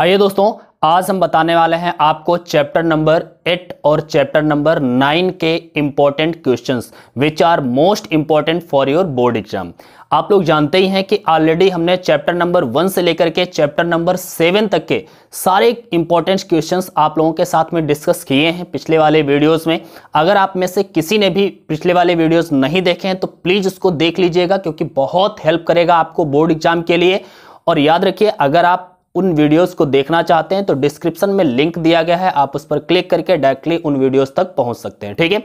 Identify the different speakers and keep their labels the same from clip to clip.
Speaker 1: आइए दोस्तों आज हम बताने वाले हैं आपको चैप्टर नंबर एट और चैप्टर नंबर नाइन के important questions which are most important for your board exam आप लोग जानते ही हैं कि ऑलरेडी हमने चैप्टर नंबर वन से लेकर के चैप्टर नंबर सेवन तक के सारे इंपॉर्टेंट क्वेश्चंस आप लोगों के साथ में डिस्कस किए हैं पिछले वाले वीडियोस में अगर आप में से किसी ने भी पिछले वाले वीडियोस नहीं देखे हैं तो प्लीज़ उसको देख लीजिएगा क्योंकि बहुत हेल्प करेगा आपको बोर्ड एग्जाम के लिए और याद रखिए अगर आप उन वीडियोस को देखना चाहते हैं तो डिस्क्रिप्शन में लिंक दिया गया है आप उस पर क्लिक करके डायरेक्टली उन वीडियोस तक पहुंच सकते हैं ठीक है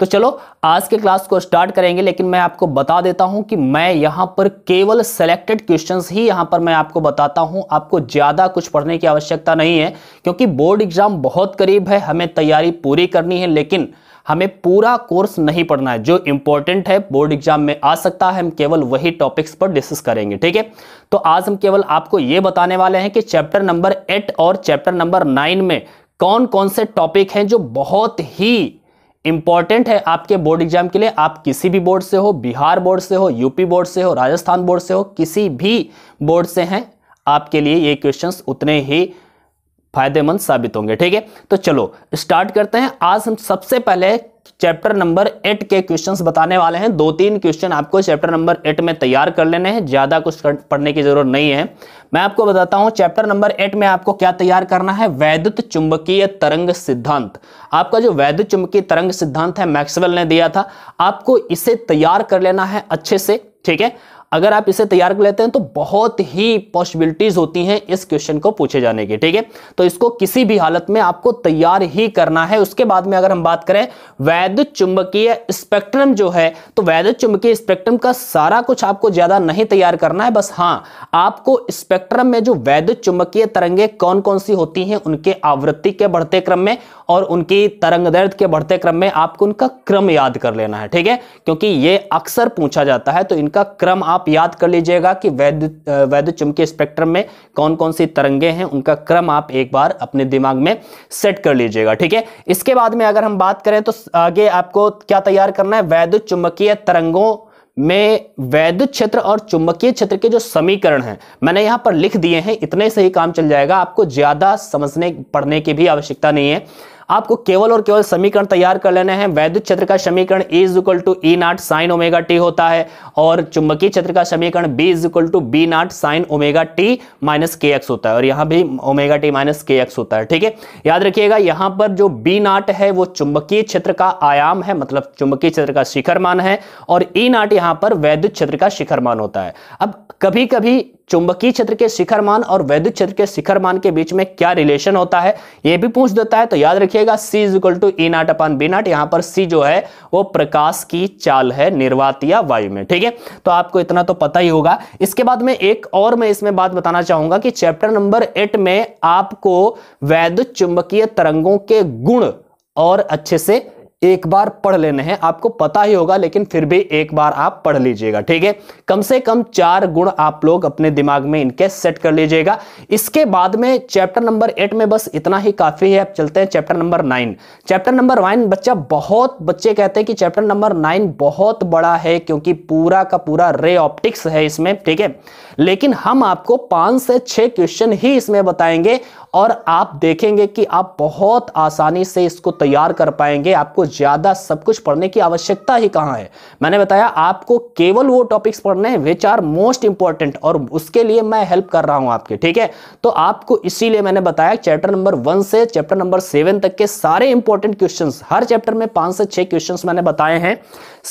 Speaker 1: तो चलो आज के क्लास को स्टार्ट करेंगे लेकिन मैं आपको बता देता हूं कि मैं यहां पर केवल सेलेक्टेड क्वेश्चंस ही यहां पर मैं आपको बताता हूं आपको ज़्यादा कुछ पढ़ने की आवश्यकता नहीं है क्योंकि बोर्ड एग्जाम बहुत करीब है हमें तैयारी पूरी करनी है लेकिन हमें पूरा कोर्स नहीं पढ़ना है जो इंपॉर्टेंट है बोर्ड एग्जाम में आ सकता है हम केवल वही टॉपिक्स पर डिस्कस करेंगे ठीक है तो आज हम केवल आपको ये बताने वाले हैं कि चैप्टर नंबर एट और चैप्टर नंबर नाइन में कौन कौन से टॉपिक हैं जो बहुत ही इंपॉर्टेंट है आपके बोर्ड एग्जाम के लिए आप किसी भी बोर्ड से हो बिहार बोर्ड से हो यूपी बोर्ड से हो राजस्थान बोर्ड से हो किसी भी बोर्ड से हैं आपके लिए ये क्वेश्चंस उतने ही फायदेमंद साबित होंगे ठीक है तो चलो स्टार्ट करते हैं आज हम सबसे पहले चैप्टर नंबर एट के क्वेश्चंस बताने वाले हैं दो तीन क्वेश्चन आपको चैप्टर नंबर एट में तैयार कर लेने हैं ज़्यादा कुछ पढ़ने की ज़रूरत नहीं है मैं आपको बताता हूं चैप्टर नंबर एट में आपको क्या तैयार करना है वैद्युत चुंबकीय तरंग सिद्धांत आपका जो वैद्युत चुंबकीय तरंग सिद्धांत है मैक्सवेल ने दिया था आपको इसे तैयार कर लेना है अच्छे से ठीक है अगर आप इसे तैयार कर लेते हैं तो बहुत ही पॉसिबिलिटीज होती हैं इस क्वेश्चन को पूछे जाने की ठीक है तो इसको किसी भी हालत में आपको तैयार ही करना है उसके बाद में अगर हम बात करें वैद्य चुंबकीय स्पेक्ट्रम जो है तो वैद्य चुंबकीय स्पेक्ट्रम का सारा कुछ आपको ज्यादा नहीं तैयार करना है बस हाँ आपको स्पेक्ट्रम में जो वैद्य चुंबकीय तरंगे कौन कौन सी होती हैं उनके आवृत्ति के बढ़ते क्रम में और उनकी तरंग दर्द के बढ़ते क्रम में आपको उनका क्रम याद कर लेना है ठीक है क्योंकि ये अक्सर पूछा जाता है तो इनका क्रम आप आप याद कर लीजिएगा कि वैद्य वैद्य चुंबकीय स्पेक्ट्रम में कौन कौन सी तरंगे हैं उनका क्रम आप एक बार अपने दिमाग में सेट कर लीजिएगा ठीक है इसके बाद में अगर हम बात करें तो आगे आपको क्या तैयार करना है वैद्य चुंबकीय तरंगों में वैद्य क्षेत्र और चुंबकीय क्षेत्र के जो समीकरण हैं मैंने यहाँ पर लिख दिए हैं इतने से ही काम चल जाएगा आपको ज़्यादा समझने पढ़ने की भी आवश्यकता नहीं है आपको केवल और केवल समीकरण तैयार कर लेने हैं वैद्युत क्षेत्र का समीकरण A is equal to E naught sine omega t होता है और चुंबकीय क्षेत्र का समीकरण B is equal to B naught sine omega t minus K X होता है और यहाँ भी omega t minus K X होता है ठीक है याद रखिएगा यहाँ पर जो बी नाट है वो चुंबकीय क्षेत्र का आयाम है मतलब चुंबकीय क्षेत्र का शिखर मान है और ई e नाट यहाँ पर वैद्युत क्षेत्र का शिखर मान होता है अब कभी कभी चुंबकीय क्षेत्र के शिखर मान और वैद्युत क्षेत्र के शिखर मान के बीच में क्या रिलेशन होता है ये भी पूछ देता है तो याद रखिएगा C is equal to E naught upon B naught यहां पर सी जो है वो प्रकाश की चाल है निर्वात या वायु में ठीक है तो आपको इतना तो पता ही होगा इसके बाद में एक और मैं इसमें बात बताना चाहूंगा कि चैप्टर नंबर एट में आपको वैद्युत चुंबकीय तरंगों के गुण और अच्छे से एक बार पढ़ लेने हैं आपको पता ही होगा लेकिन फिर भी एक बार आप पढ़ लीजिएगा ठीक है कम से कम चार गुण आप लोग अपने दिमाग में इनके सेट कर लीजिएगा इसके बाद में चैप्टर नंबर एट में बस इतना ही काफी है अब चलते हैं chapter number nine chapter number nine बच्चा बहुत बच्चे कहते हैं कि चैप्टर नंबर नाइन बहुत बड़ा है क्योंकि पूरा का पूरा रे ऑप्टिक्स है इसमें ठीक है लेकिन हम आपको पांच से छह क्वेश्चन ही इसमें बताएंगे और आप देखेंगे कि आप बहुत आसानी से इसको तैयार कर पाएंगे आपको ज़्यादा सब कुछ पढ़ने की आवश्यकता ही कहां है मैंने बताया आपको केवल वो टॉपिक्स पढ़ने हैं विच आर मोस्ट इंपॉर्टेंट और उसके लिए मैं हेल्प कर रहा हूं आपके ठीक है तो आपको इसीलिए मैंने बताया चैप्टर नंबर वन से चैप्टर नंबर सेवन तक के सारे इंपॉर्टेंट क्वेश्चन हर चैप्टर में पांच से छह क्वेश्चन मैंने बताए हैं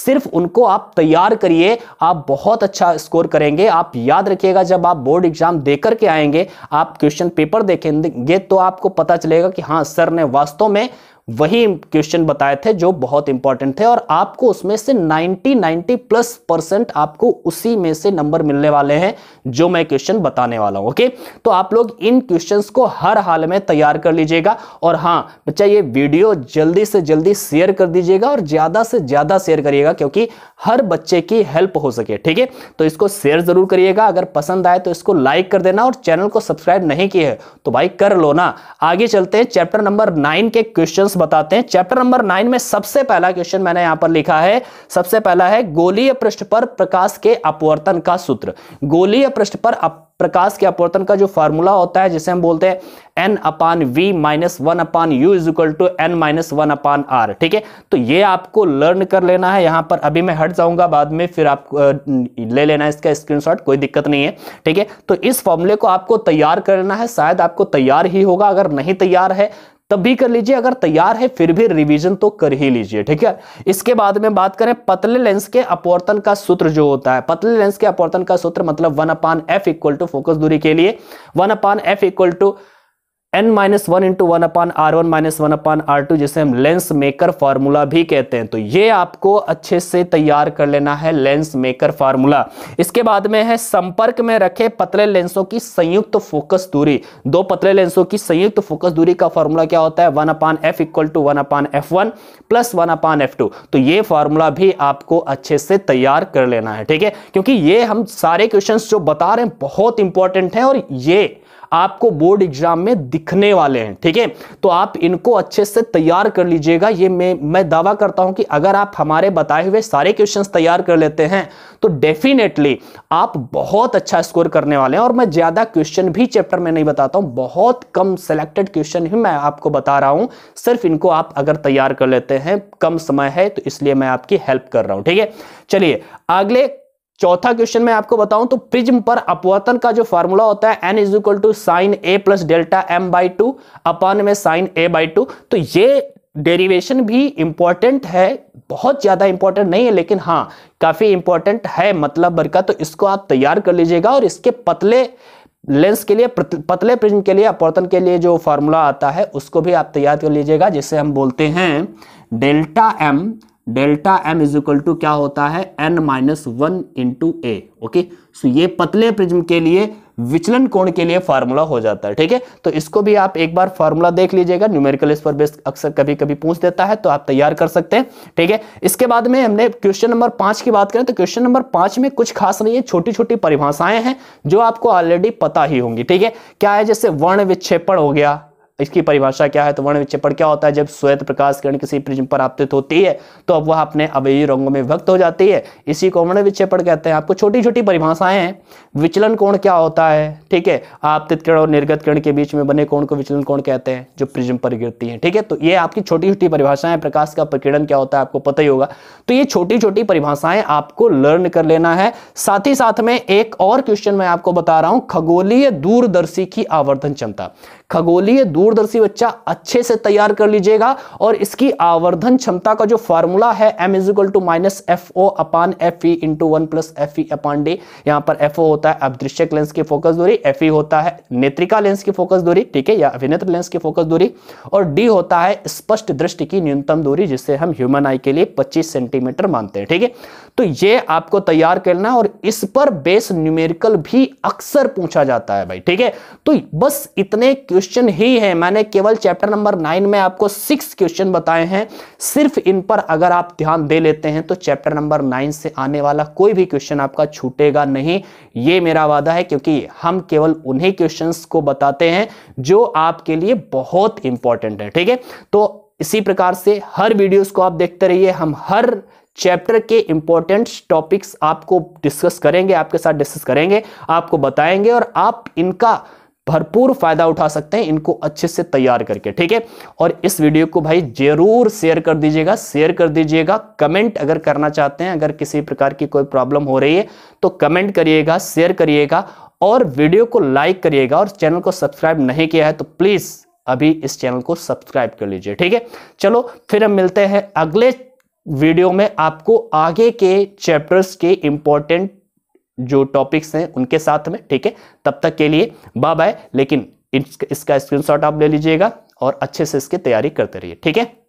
Speaker 1: सिर्फ उनको आप तैयार करिए आप बहुत अच्छा स्कोर करेंगे आप याद रखिएगा जब आप बोर्ड एग्जाम देकर के आएंगे आप क्वेश्चन पेपर देखेंगे ये तो आपको पता चलेगा कि हाँ सर ने वास्तव में वही क्वेश्चन बताए थे जो बहुत इंपॉर्टेंट थे और आपको उसमें से 90 90 प्लस परसेंट आपको उसी में से नंबर मिलने वाले हैं जो मैं क्वेश्चन बताने वाला हूं ओके तो आप लोग इन क्वेश्चंस को हर हाल में तैयार कर लीजिएगा और हाँ बच्चा ये वीडियो जल्दी से जल्दी शेयर कर दीजिएगा और ज्यादा से ज्यादा शेयर करिएगा क्योंकि हर बच्चे की हेल्प हो सके ठीक है तो इसको शेयर जरूर करिएगा अगर पसंद आए तो इसको लाइक कर देना और चैनल को सब्सक्राइब नहीं किया है तो भाई कर लो ना आगे चलते हैं चैप्टर नंबर नाइन के क्वेश्चन बताते हैं चैप्टर नंबर नाइन में सबसे पहला क्वेश्चन मैंने यहां पर लिखा है सबसे पहला है गोलीय पृष्ठ पर प्रकाश के अपवर्तन का सूत्र गोलीय पृष्ठ पर अप... प्रकाश के अपवर्तन का जो फार्मूला होता है जिसे हम बोलते हैं n upon V minus one upon U is equal to N minus one upon R ठीक है तो ये आपको लर्न कर लेना है यहां पर अभी मैं हट जाऊंगा बाद में फिर आप ले लेना इसका स्क्रीनशॉट कोई दिक्कत नहीं है ठीक है तो इस फॉर्मूले को आपको तैयार कर लेना है शायद आपको तैयार ही होगा अगर नहीं तैयार है तब भी कर लीजिए अगर तैयार है फिर भी रिवीजन तो कर ही लीजिए ठीक है इसके बाद में बात करें पतले लेंस के अपवर्तन का सूत्र जो होता है पतले लेंस के अपवर्तन का सूत्र मतलब one upon F equal to focus दूरी के लिए one upon F equal to N minus one into one upon R one minus one upon R two जिसे हम लेंस मेकर फार्मूला भी कहते हैं तो ये आपको अच्छे से तैयार कर लेना है लेंस मेकर फार्मूला इसके बाद में है संपर्क में रखे पतले लेंसों की संयुक्त तो फोकस दूरी दो पतले लेंसों की संयुक्त तो फोकस दूरी का फॉर्मूला क्या होता है one upon F equal to one upon F one plus one upon F two तो ये फार्मूला भी आपको अच्छे से तैयार कर लेना है ठीक है क्योंकि ये हम सारे क्वेश्चन जो बता रहे हैं बहुत इंपॉर्टेंट है और ये आपको बोर्ड एग्जाम में दिखने वाले हैं ठीक है तो आप इनको अच्छे से तैयार कर लीजिएगा ये मैं मैं दावा करता हूं कि अगर आप हमारे बताए हुए सारे क्वेश्चन तैयार कर लेते हैं तो डेफिनेटली आप बहुत अच्छा स्कोर करने वाले हैं और मैं ज्यादा क्वेश्चन भी चैप्टर में नहीं बताता हूं बहुत कम सेलेक्टेड क्वेश्चन ही मैं आपको बता रहा हूं सिर्फ इनको आप अगर तैयार कर लेते हैं कम समय है तो इसलिए मैं आपकी हेल्प कर रहा हूं ठीक है चलिए अगले चौथा क्वेश्चन मैं आपको बताऊं तो प्रिज्म पर अपवर्तन का जो फॉर्मूला होता है N is equal to sine A plus delta M by two upon में साइन ए बाई टू तो ये डेरिवेशन भी इंपॉर्टेंट है बहुत ज़्यादा इंपॉर्टेंट नहीं है लेकिन हाँ काफ़ी इंपॉर्टेंट है मतलब का तो इसको आप तैयार कर लीजिएगा और इसके पतले लेंस के लिए पतले प्रिज्म के लिए अपवर्तन के लिए जो फॉर्मूला आता है उसको भी आप तैयार कर लीजिएगा जिसे हम बोलते हैं delta M delta M is equal to क्या होता है N minus one into A okay so ये पतले प्रिज्म के लिए विचलन कोण के लिए फार्मूला हो जाता है ठीक है तो इसको भी आप एक बार फार्मूला देख लीजिएगा न्यूमेरिकल इस पर बेस्ट अक्सर कभी कभी पूछ देता है तो आप तैयार कर सकते हैं ठीक है इसके बाद में हमने क्वेश्चन नंबर पांच की बात करें तो क्वेश्चन नंबर पांच में कुछ खास नहीं है छोटी छोटी परिभाषाएं हैं जो आपको ऑलरेडी पता ही होंगी ठीक है क्या है जैसे वर्ण विक्षेपण हो गया इसकी परिभाषा क्या है तो वर्ण विक्षेपण क्या होता है जब श्वेत प्रकाश किरण किसी प्रिज्म पर आपतित होती है तो अब वह अपने अवयवी रंगों में विभक्त हो जाती है इसी को वर्ण विक्षेपण कहते हैं आपको छोटी छोटी परिभाषाएं हैं विचलन कोण क्या होता है ठीक है आपतित किरण और निर्गत किरण के बीच में बने कोण को विचलन कोण कहते हैं जो प्रिज्म पर गिरती है ठीक है तो ये आपकी छोटी छोटी परिभाषाएं प्रकाश का प्रकीर्णन क्या होता है आपको पता ही होगा तो ये छोटी छोटी परिभाषाएं आपको लर्न कर लेना है साथ ही साथ में एक और क्वेश्चन मैं आपको बता रहा हूं खगोलीय दूरदर्शी की आवर्धन क्षमता खगोलीय दूरदर्शी बच्चा अच्छे से तैयार कर लीजिएगा और इसकी आवर्धन क्षमता का जो फॉर्मूला है M is equal to minus F O upon F E into one plus F E upon D यहां पर एफ ओ होता है अपदृश्यक लेंस की फोकस दूरी एफ ई e होता है नेत्रिका लेंस की फोकस दूरी ठीक है या अभिनेत्र लेंस की फोकस दूरी और डी होता है स्पष्ट दृष्टि की न्यूनतम दूरी जिसे हम ह्यूमन आई के लिए पच्चीस सेंटीमीटर मानते हैं ठीक है तो ये आपको तैयार करना है और इस पर बेस न्यूमेरिकल भी अक्सर पूछा जाता है भाई ठीक है तो बस इतने क्वेश्चन ही है मैंने केवल चैप्टर नंबर नाइन में आपको सिक्स क्वेश्चन बताए हैं सिर्फ इन पर अगर आप ध्यान दे लेते हैं तो चैप्टर नंबर नाइन से आने वाला कोई भी क्वेश्चन आपका छूटेगा नहीं ये मेरा वादा है क्योंकि हम केवल उन्हीं क्वेश्चन को बताते हैं जो आपके लिए बहुत इंपॉर्टेंट है ठीक है तो इसी प्रकार से हर वीडियोस को आप देखते रहिए हम हर चैप्टर के इंपॉर्टेंट टॉपिक्स आपको डिस्कस करेंगे आपके साथ डिस्कस करेंगे आपको बताएंगे और आप इनका भरपूर फायदा उठा सकते हैं इनको अच्छे से तैयार करके ठीक है और इस वीडियो को भाई जरूर शेयर कर दीजिएगा शेयर कर दीजिएगा कमेंट अगर करना चाहते हैं अगर किसी प्रकार की कोई प्रॉब्लम हो रही है तो कमेंट करिएगा शेयर करिएगा और वीडियो को लाइक करिएगा और चैनल को सब्सक्राइब नहीं किया है तो प्लीज़ अभी इस चैनल को सब्सक्राइब कर लीजिए ठीक है चलो फिर हम मिलते हैं अगले वीडियो में आपको आगे के चैप्टर्स के इंपॉर्टेंट जो टॉपिक्स हैं उनके साथ में ठीक है तब तक के लिए बाय बाय लेकिन इसका स्क्रीनशॉट आप ले लीजिएगा और अच्छे से इसकी तैयारी करते रहिए ठीक है